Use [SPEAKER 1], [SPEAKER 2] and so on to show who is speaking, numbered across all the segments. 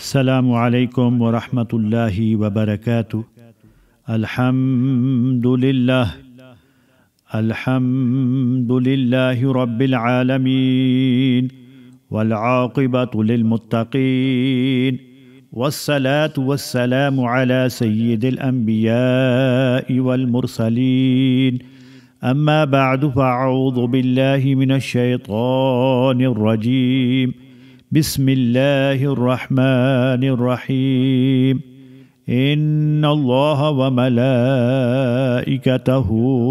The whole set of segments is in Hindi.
[SPEAKER 1] السلام عليكم ورحمة الله وبركاته الحمد لله الحمد لله رب العالمين والعاقبة للمتقين والصلاة والسلام على سيد الأنبياء والمرسلين أما بعد فأعوذ بالله من الشيطان الرجيم بسم الله الرحمن الرحيم إن الله وملائكته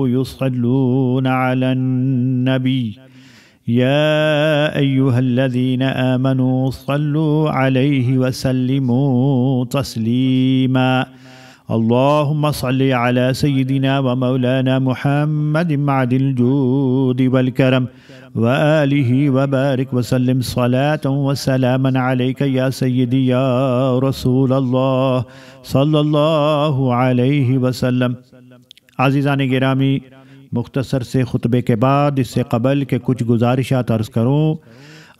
[SPEAKER 1] يصلون على النبي يا أيها الذين آمنوا صلوا عليه وسلموا تسليماً اللهم صل على سيدنا ومولانا محمد معد الجود والكرم وآله وبارك وسلم صلاة وسلاما عليك يا سيدي يا رسول الله صلى الله عليه वसल्लम आज़ीज़ान गिरामी मुख्तसर से ख़ुतबे के बाद इससे कबल के कुछ गुजारिशात अर्ज़ करूँ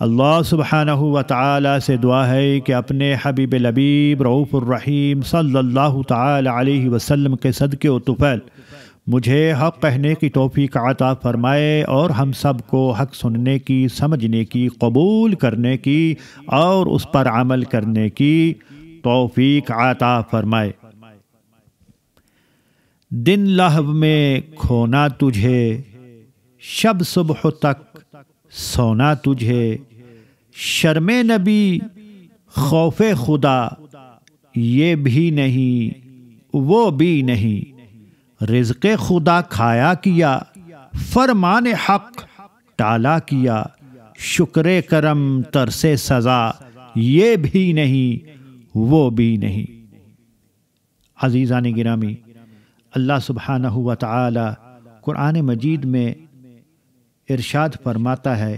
[SPEAKER 1] अल्लाह सुबहाना व ताली से दुआ है कि अपने हबीब लबीब रऊफ़ुलरहीम सल्लल्लाहु अलैहि वसल्लम के सदक़े तुफ़ैल मुझे हक़ कहने की तोफ़ी का आता फ़रमाए और हम सब को हक़ सुनने की समझने की कबूल करने की और उस पर अमल करने की तोफ़ी आता फ़रमाए दिन लहब में खोना तुझे शब सुबह तक सोना तुझे शर्म नबी खौफ खुदा ये भी नहीं वो भी नहीं रिजक खुदा खाया किया फरमान हक टाला किया शुक्र करम तरसे सज़ा ये भी नहीं वो भी नहीं अजीजा ने गिरामी अल्लाह सुबहाना हुआ तुरान मजीद में इरशाद फरमाता है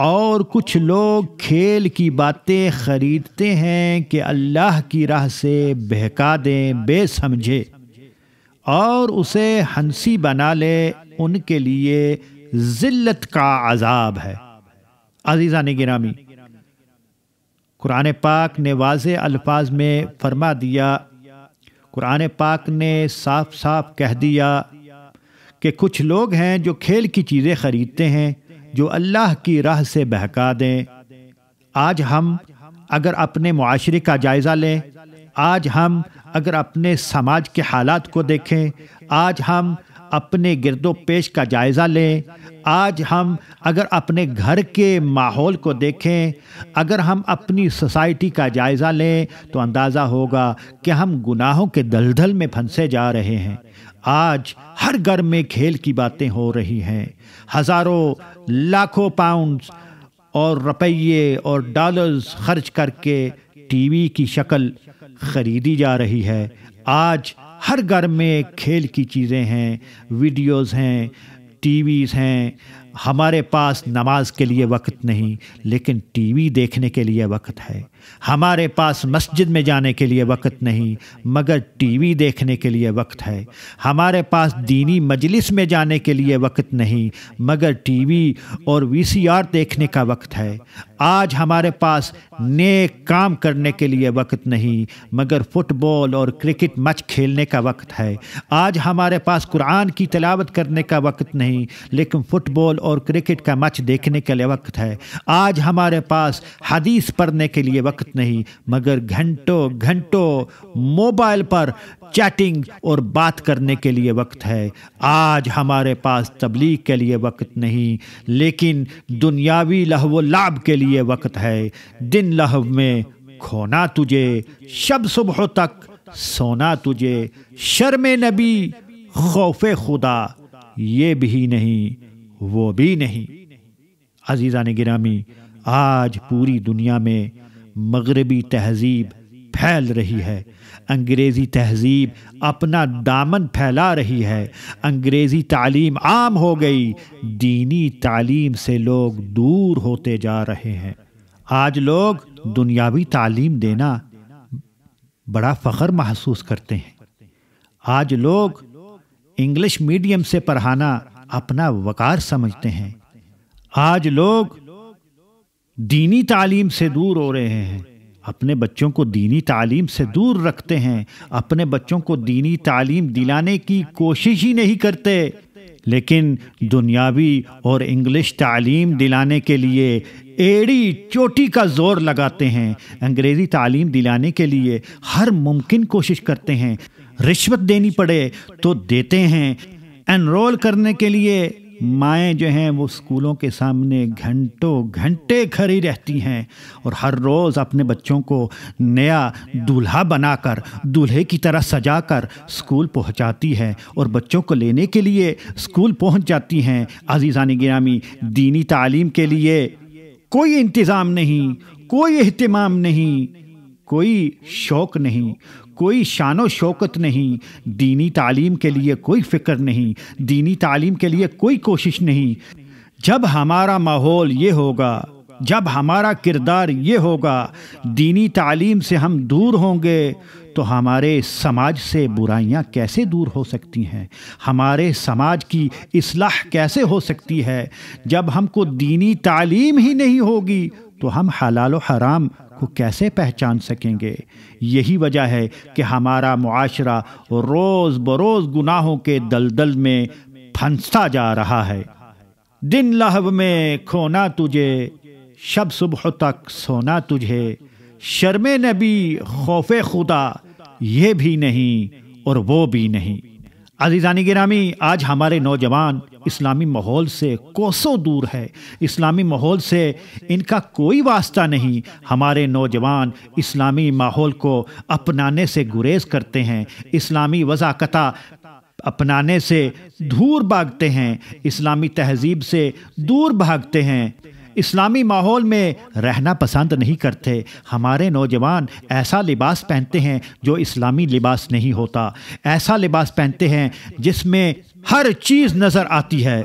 [SPEAKER 1] और कुछ लोग खेल की बातें खरीदते हैं कि अल्लाह की राह से बहका दें बेसमझे और उसे हंसी बना ले उनके लिए ज़िल्लत का अजाब है अजीज़ा ने गिरामी कुरान पाक ने वाज अल्फाज में फरमा दिया कुरान पाक ने साफ साफ कह दिया कि कुछ लोग हैं जो खेल की चीज़ें ख़रीदते हैं जो अल्लाह की राह से बहका दें आज हम अगर अपने माशरे का जायज़ा लें आज हम अगर अपने समाज के हालात को देखें आज हम अपने गिरदो पेश का जायज़ा लें आज हम अगर अपने घर के माहौल को देखें अगर हम अपनी सोसाइटी का जायज़ा लें तो अंदाज़ा होगा कि हम गुनाहों के दलदल में फंसे जा रहे हैं आज हर घर में खेल की बातें हो रही हैं हजारों लाखों पाउंड्स और रुपये और डॉलर्स खर्च करके टीवी की शक्ल खरीदी जा रही है आज हर घर में खेल की चीज़ें हैं वीडियोस हैं टीवीज़ हैं हमारे पास नमाज के लिए वक्त नहीं लेकिन टीवी देखने के लिए वक्त है हमारे पास मस्जिद में जाने के लिए वक्त नहीं मगर टीवी देखने के लिए वक्त है हमारे पास दीनी मजलिस में जाने के लिए वक्त नहीं मगर टीवी और वीसीआर देखने का वक्त है आज हमारे पास नेक काम करने के लिए वक्त नहीं मगर फुटबॉल और क्रिकेट मैच खेलने का वक्त है आज हमारे पास कुरान की तलावत करने का वक्त नहीं लेकिन फुटबॉल और क्रिकेट का मैच देखने के लिए वक्त है आज हमारे पास हदीस पढ़ने के लिए वक्त वक्त नहीं मगर घंटों घंटों मोबाइल पर चैटिंग और बात करने के लिए वक्त है आज हमारे पास तबलीग के लिए वक्त नहीं लेकिन दुनियावी लहव लाभ के लिए वक्त है दिन लहव में खोना तुझे शब सुबह तक सोना तुझे शर्म नबी खौफ खुदा ये भी नहीं वो भी नहीं अजीज़ा ने गिरामी आज पूरी दुनिया में मगरबी तहजीब फैल रही है अंग्रेज़ी तहजीब अपना दामन फैला रही है अंग्रेज़ी तालीम आम हो गई दीनी तालीम से लोग दूर होते जा रहे हैं आज लोग दुनियावी तालीम देना बड़ा फ़ख्र महसूस करते हैं आज लोग इंग्लिश मीडियम से पढ़ाना अपना वक़ार समझते हैं आज लोग दीनी तालीम से दूर हो रहे हैं अपने बच्चों को दीनी तालीम से दूर रखते हैं अपने बच्चों को दीनी तालीम दिलाने की कोशिश ही नहीं करते लेकिन दुनियावी और इंग्लिश तालीम दिलाने के लिए एड़ी चोटी का जोर लगाते हैं अंग्रेज़ी तालीम दिलाने के लिए हर मुमकिन कोशिश करते हैं रिश्वत देनी पड़े तो देते हैं एनरोल करने के लिए माएँ जो हैं वो स्कूलों के सामने घंटों घंटे खड़ी रहती हैं और हर रोज़ अपने बच्चों को नया दूल्हा बनाकर दूल्हे की तरह सजाकर स्कूल पहुंचाती है और बच्चों को लेने के लिए स्कूल पहुंच जाती हैं अजीज़ान गिरामी दीनी तालीम के लिए कोई इंतज़ाम नहीं कोई अहतमाम नहीं कोई शौक नहीं कोई शान शौकत नहीं दीनी तालीम के लिए कोई फ़िक्र नहीं दीनी तालीम के लिए कोई कोशिश नहीं जब हमारा माहौल ये होगा जब हमारा किरदार ये होगा दीनी तालीम से हम दूर होंगे तो हमारे समाज से बुराइयां कैसे दूर हो सकती हैं हमारे समाज की असलाह कैसे हो सकती है जब हमको दीनी तालीम ही नहीं होगी तो हम हलाल हराम को कैसे पहचान सकेंगे यही वजह है कि हमारा मुआशरा रोज़ बरोज़ गुनाहों के दलदल में फंसता जा रहा है दिन लहब में खोना तुझे शब सुबह तक सोना तुझे शर्म नबी खौफ खुदा ये भी नहीं और वो भी नहीं अजीज़ानी गिरामी आज हमारे नौजवान इस्लामी माहौल से कोसों दूर है इस्लामी माहौल से इनका कोई वास्ता नहीं हमारे नौजवान इस्लामी माहौल को अपनाने से गुरेज करते हैं इस्लामी वजाकता अपनाने से दूर भागते हैं इस्लामी तहजीब से दूर भागते हैं इस्लामी माहौल में रहना पसंद नहीं करते हमारे नौजवान ऐसा लिबास पहनते हैं जो इस्लामी लिबास नहीं होता ऐसा लिबास पहनते हैं जिसमें हर चीज़ नज़र आती है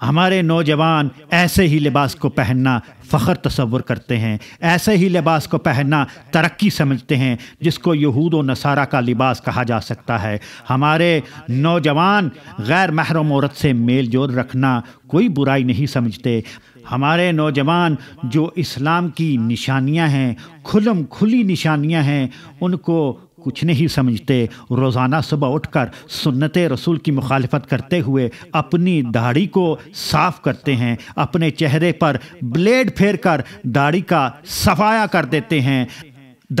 [SPEAKER 1] हमारे नौजवान ऐसे ही लिबास को पहनना फ़ख्र तस्वुर करते हैं ऐसे ही लिबास को पहनना तरक्की समझते हैं जिसको यहूद व नसारा का लिबास कहा जा सकता है हमारे नौजवान गैर महरम औरत से मेल जोल रखना कोई बुराई नहीं समझते हमारे नौजवान जो इस्लाम की निशानियां हैं खुलम खुली निशानियां हैं उनको कुछ नहीं समझते रोज़ाना सुबह उठकर सुन्नत रसूल की मुखालफत करते हुए अपनी दाढ़ी को साफ करते हैं अपने चेहरे पर ब्लेड फेर कर दाढ़ी का सफाया कर देते हैं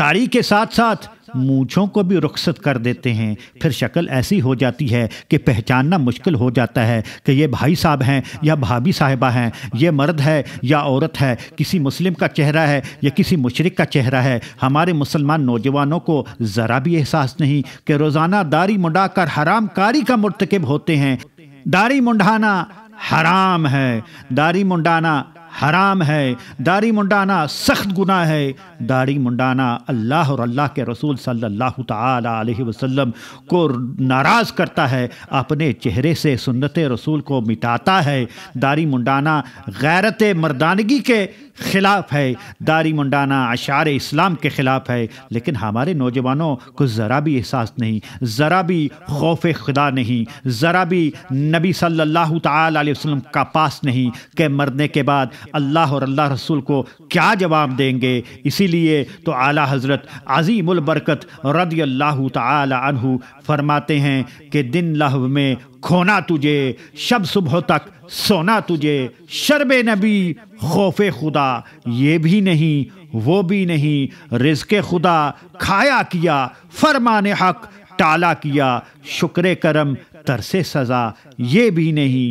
[SPEAKER 1] दाढ़ी के साथ साथ मूछों को भी रुखसत कर देते हैं फिर शक्ल ऐसी हो जाती है कि पहचानना मुश्किल हो जाता है कि ये भाई साहब हैं या भाभी साहिबा हैं ये मर्द है या औरत है किसी मुस्लिम का चेहरा है या किसी मुशरक का चेहरा है हमारे मुसलमान नौजवानों को ज़रा भी एहसास नहीं कि रोज़ाना दारी मुंडा कर हराम कारी का मरतकब होते हैं दारी मुंडाना हराम है दारी मुंडाना हराम है दाढ़ी मुंडाना सख्त गुना है दाढ़ी मुंडाना अल्लाह और अल्लाह के रसूल सल्लल्लाहु अलैहि वसल्लम को नाराज़ करता है अपने चेहरे से सुन्नत रसूल को मिटाता है दाढ़ी मुंडाना गैरत मर्दानगी के खिलाफ है दारी मुंडाना अशार इस्लाम के ख़िलाफ़ है लेकिन हमारे नौजवानों को ज़रा भी एहसास नहीं ज़रा भी खौफ खुदा नहीं ज़रा भी नबी सल्लल्लाहु अलैहि वसल्लम का पास नहीं के मरने के बाद अल्लाह और अल्लाह रसूल को क्या जवाब देंगे इसीलिए तो आला हज़रत अजीमुलबरकत रदी अल्लाह तहु फरमाते हैं कि दिन लहव में खोना तुझे शब सुबह तक सोना तुझे शरब नबी खौफ खुदा ये भी नहीं वो भी नहीं रिज्क खुदा खाया किया फरमान हक टाला किया शुक्र करम तरसे सज़ा ये भी नहीं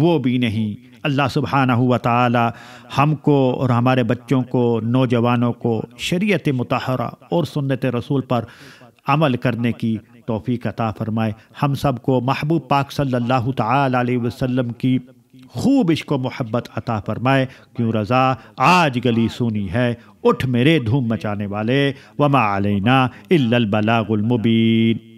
[SPEAKER 1] वो भी नहीं अल्लाह सुबहाना हुआ ताला हमको और हमारे बच्चों को नौजवानों को शरीयत मतहरा और सुन्नत रसूल पर अमल करने की तोफ़ी अता फ़रमाए हम सब को महबूब पाक सल्लल्लाहु अलैहि वसल्लम की खूब इश्को मोहब्बत अता फरमाए क्यों रज़ा आज गली सूनी है उठ मेरे धूम मचाने वाले वमा अलैना इल्लल बलागुल मुबीन